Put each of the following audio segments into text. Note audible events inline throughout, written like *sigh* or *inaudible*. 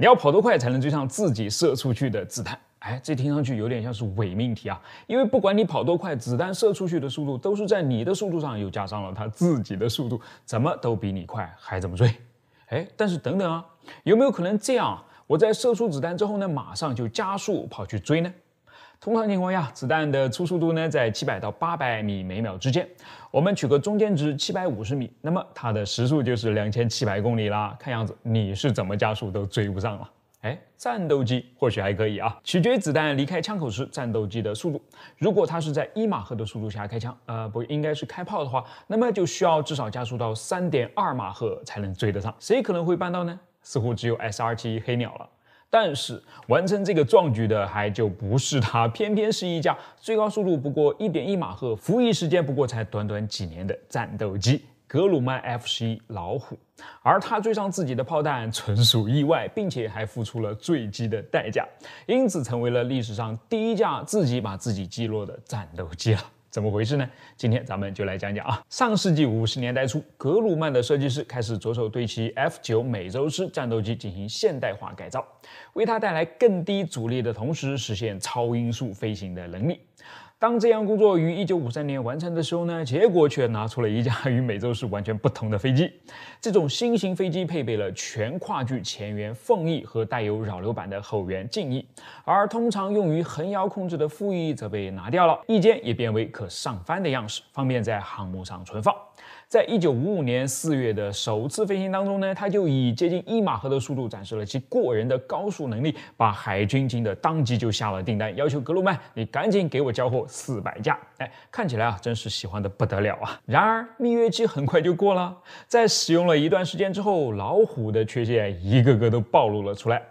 你要跑多快才能追上自己射出去的子弹？哎，这听上去有点像是伪命题啊，因为不管你跑多快，子弹射出去的速度都是在你的速度上又加上了它自己的速度，怎么都比你快，还怎么追？哎，但是等等啊，有没有可能这样？我在射出子弹之后呢，马上就加速跑去追呢？通常情况下，子弹的初速度呢在七百到八百米每秒之间，我们取个中间值七百五十米，那么它的时速就是两千七百公里啦。看样子你是怎么加速都追不上了。哎，战斗机或许还可以啊，取决于子弹离开枪口时战斗机的速度。如果它是在一马赫的速度下开枪，呃，不应该是开炮的话，那么就需要至少加速到三点二马赫才能追得上。谁可能会办到呢？似乎只有 s r t 黑鸟了。但是完成这个壮举的还就不是他，偏偏是一架最高速度不过一点一马赫、服役时间不过才短短几年的战斗机——格鲁曼 F-11 老虎。而他追上自己的炮弹纯属意外，并且还付出了坠机的代价，因此成为了历史上第一架自己把自己击落的战斗机了。怎么回事呢？今天咱们就来讲讲啊，上世纪五十年代初，格鲁曼的设计师开始着手对其 F 九美洲狮战斗机进行现代化改造，为它带来更低阻力的同时，实现超音速飞行的能力。当这项工作于1953年完成的时候呢，结果却拿出了一架 *laughs* 与美洲狮完全不同的飞机。这种新型飞机配备了全跨距前缘缝翼和带有扰流板的后缘襟翼，而通常用于横摇控制的副翼则被拿掉了，翼尖也变为可上翻的样式，方便在航母上存放。在一九五五年四月的首次飞行当中呢，它就以接近一马赫的速度展示了其过人的高速能力，把海军惊得当即就下了订单，要求格鲁曼，你赶紧给我交货四百架。哎，看起来啊，真是喜欢的不得了啊。然而蜜月期很快就过了，在使用了一段时间之后，老虎的缺陷一个个都暴露了出来。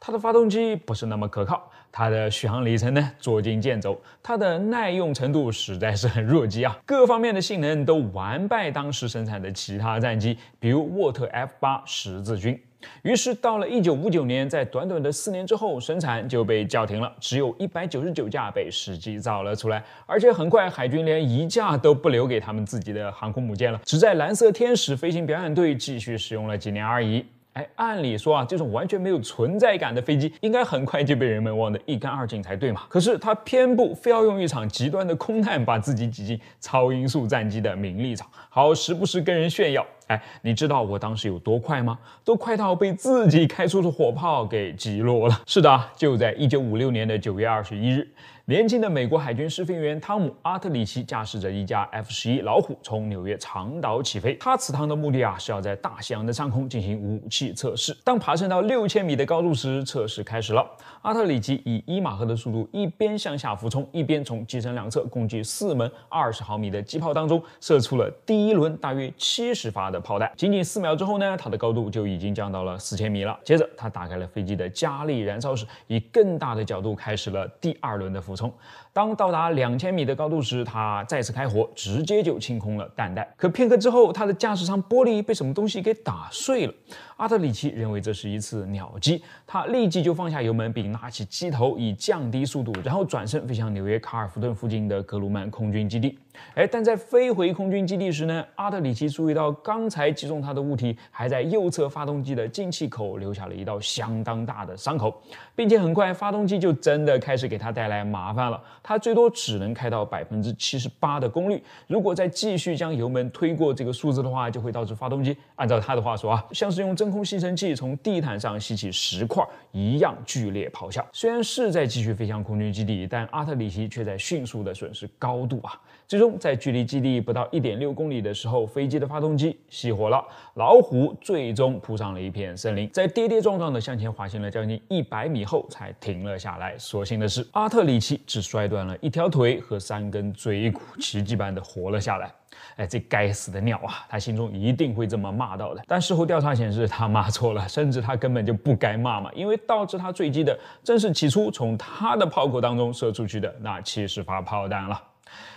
它的发动机不是那么可靠，它的续航里程呢捉襟见肘，它的耐用程度实在是很弱鸡啊，各方面的性能都完败当时生产的其他战机，比如沃特 F 八十字军。于是到了一九五九年，在短短的四年之后，生产就被叫停了，只有一百九十九架被实际造了出来，而且很快海军连一架都不留给他们自己的航空母舰了，只在蓝色天使飞行表演队继续使用了几年而已。哎，按理说啊，这种完全没有存在感的飞机，应该很快就被人们忘得一干二净才对嘛。可是他偏不，非要用一场极端的空难把自己挤进超音速战机的名利场，好时不时跟人炫耀。哎，你知道我当时有多快吗？都快到被自己开出的火炮给击落了。是的就在一九五六年的九月二十一日，年轻的美国海军试飞员汤姆·阿特里奇驾驶着一架 F 十一老虎从纽约长岛起飞。他此趟的目的啊，是要在大西洋的上空进行武器测试。当爬升到六千米的高度时，测试开始了。阿特里奇以一马赫的速度一边向下俯冲，一边从机身两侧共计四门二十毫米的机炮当中射出了第一轮大约七十发的。炮弹仅仅四秒之后呢，它的高度就已经降到了四千米了。接着，他打开了飞机的加力燃烧室，以更大的角度开始了第二轮的俯冲。当到达两千米的高度时，他再次开火，直接就清空了弹带。可片刻之后，他的驾驶舱玻璃被什么东西给打碎了。阿特里奇认为这是一次鸟击，他立即就放下油门，并拉起机头以降低速度，然后转身飞向纽约卡尔福顿附近的格鲁曼空军基地。哎，但在飞回空军基地时呢，阿特里奇注意到刚才击中他的物体还在右侧发动机的进气口留下了一道相当大的伤口，并且很快发动机就真的开始给他带来麻烦了。他最多只能开到百分之七十八的功率，如果再继续将油门推过这个数字的话，就会导致发动机按照他的话说啊，像是用真空吸尘器从地毯上吸起石块一样剧烈咆哮。虽然是在继续飞向空军基地，但阿特里奇却在迅速的损失高度啊，最终。在距离基地不到一点六公里的时候，飞机的发动机熄火了。老虎最终扑上了一片森林，在跌跌撞撞的向前滑行了将近一百米后才停了下来。所幸的是，阿特里奇只摔断了一条腿和三根椎骨，奇迹般的活了下来。哎，这该死的鸟啊！他心中一定会这么骂到的。但事后调查显示，他骂错了，甚至他根本就不该骂嘛，因为导致他坠机的正是起初从他的炮口当中射出去的那七十发炮弹了。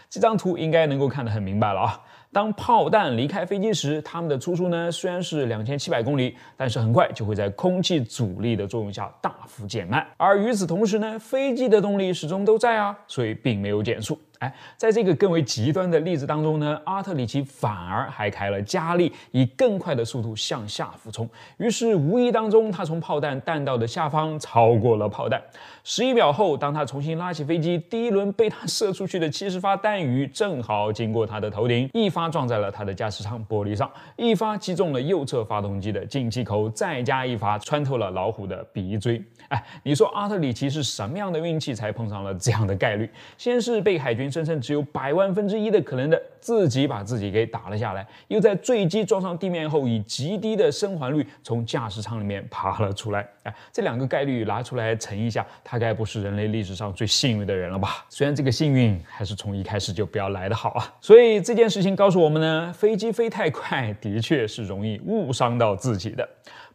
这张图应该能够看得很明白了啊。当炮弹离开飞机时，它们的初速呢虽然是两千七百公里，但是很快就会在空气阻力的作用下大幅减慢。而与此同时呢，飞机的动力始终都在啊，所以并没有减速。哎，在这个更为极端的例子当中呢，阿特里奇反而还开了加力，以更快的速度向下俯冲。于是无意当中，他从炮弹弹道的下方超过了炮弹。十一秒后，当他重新拉起飞机，第一轮被他射出去的七十发弹雨正好经过他的头顶，一发。发撞在了他的驾驶舱玻璃上，一发击中了右侧发动机的进气口，再加一发穿透了老虎的鼻锥。哎，你说阿特里奇是什么样的运气才碰上了这样的概率？先是被海军声称只有百万分之一的可能的自己把自己给打了下来，又在坠机撞上地面后以极低的生还率从驾驶舱里面爬了出来。这两个概率拿出来乘一下，他该不是人类历史上最幸运的人了吧？虽然这个幸运还是从一开始就不要来的好啊！所以这件事情告诉我们呢，飞机飞太快的确是容易误伤到自己的，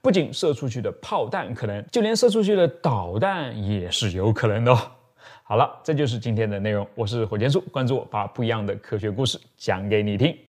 不仅射出去的炮弹可能，就连射出去的导弹也是有可能的。好了，这就是今天的内容，我是火箭叔，关注我，把不一样的科学故事讲给你听。